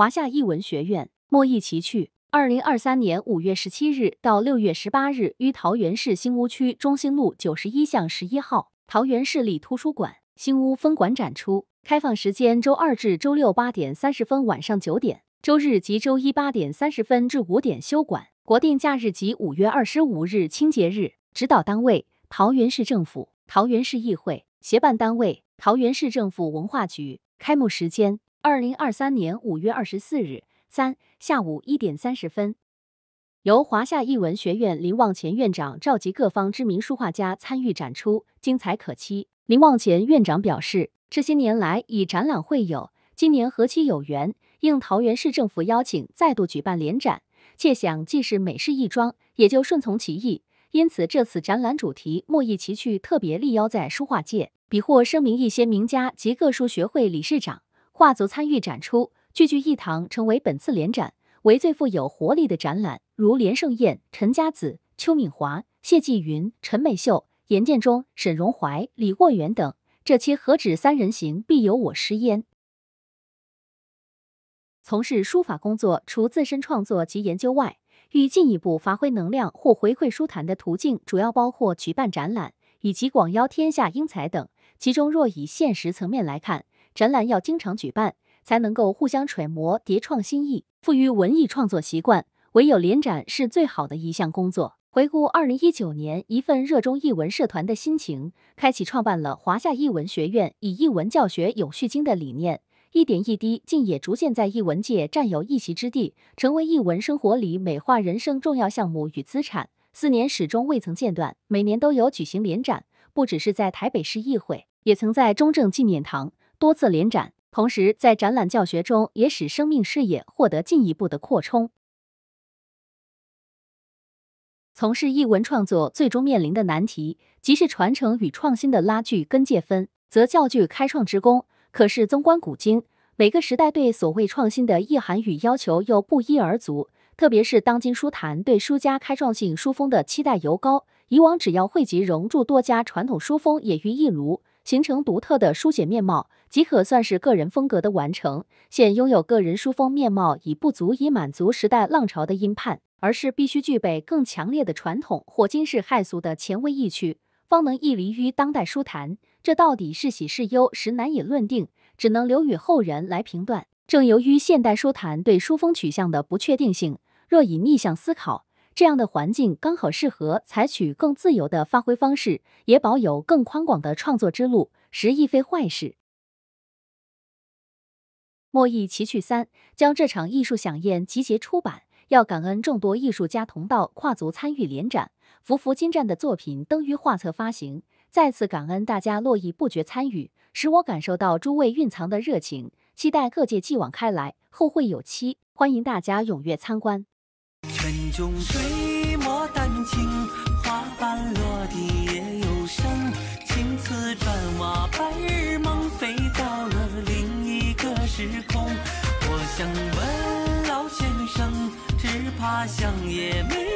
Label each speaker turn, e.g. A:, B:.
A: 华夏艺文学院莫艺奇趣。二零二三年五月十七日到六月十八日，于桃园市新屋区中兴路九十一巷十一号桃园市立图书馆新屋分馆展出。开放时间：周二至周六八点三十分晚上九点，周日及周一八点三十分至五点休馆。国定假日及五月二十五日清洁日。指导单位：桃园市政府、桃园市议会。协办单位：桃园市政府文化局。开幕时间。二零二三年五月二十四日三下午一点三十分，由华夏艺文学院林望前院长召集各方知名书画家参与展出，精彩可期。林望前院长表示，这些年来以展览会友，今年何其有缘，应桃源市政府邀请，再度举办联展，窃想既是美事一桩，也就顺从其意。因此，这次展览主题“莫意奇趣”，特别力邀在书画界比或声明一些名家及各书学会理事长。画族参与展出，聚聚一堂，成为本次联展为最富有活力的展览。如连胜彦、陈家子、邱敏华、谢继云、陈美秀、严建中、沈荣怀、李沃元等，这期何止三人行，必有我师焉。从事书法工作，除自身创作及研究外，欲进一步发挥能量或回馈书坛的途径，主要包括举办展览以及广邀天下英才等。其中，若以现实层面来看，展览要经常举办，才能够互相揣摩、叠创新意，赋予文艺创作习惯。唯有联展是最好的一项工作。回顾二零一九年，一份热衷译文社团的心情，开启创办了华夏译文学院，以译文教学永续经的理念，一点一滴，竟也逐渐在译文界占有一席之地，成为译文生活里美化人生重要项目与资产。四年始终未曾间断，每年都有举行联展，不只是在台北市议会，也曾在中正纪念堂。多次连展，同时在展览教学中也使生命视野获得进一步的扩充。从事译文创作，最终面临的难题，即是传承与创新的拉锯跟界分。则教具开创之功，可是纵观古今，每个时代对所谓创新的意涵与要求又不一而足。特别是当今书坛对书家开创性书风的期待尤高。以往只要汇集融铸多家传统书风，也于一炉。形成独特的书写面貌，即可算是个人风格的完成。现拥有个人书风面貌，已不足以满足时代浪潮的音判，而是必须具备更强烈的传统或惊世骇俗的前卫意趣，方能屹立于当代书坛。这到底是喜是忧，实难以论定，只能留与后人来评断。正由于现代书坛对书风取向的不确定性，若以逆向思考。这样的环境刚好适合采取更自由的发挥方式，也保有更宽广的创作之路，实亦非坏事。莫易奇趣三将这场艺术响宴集结出版，要感恩众多艺术家同道跨足参与联展，幅幅精湛的作品登于画册发行。再次感恩大家络绎不绝参与，使我感受到诸位蕴藏的热情，期待各界继往开来，后会有期。欢迎大家踊跃参观。泉中水墨丹青，花瓣落地也有声。青瓷砖瓦白日梦，飞到了另一个时空。我想问老先生，只怕想也没。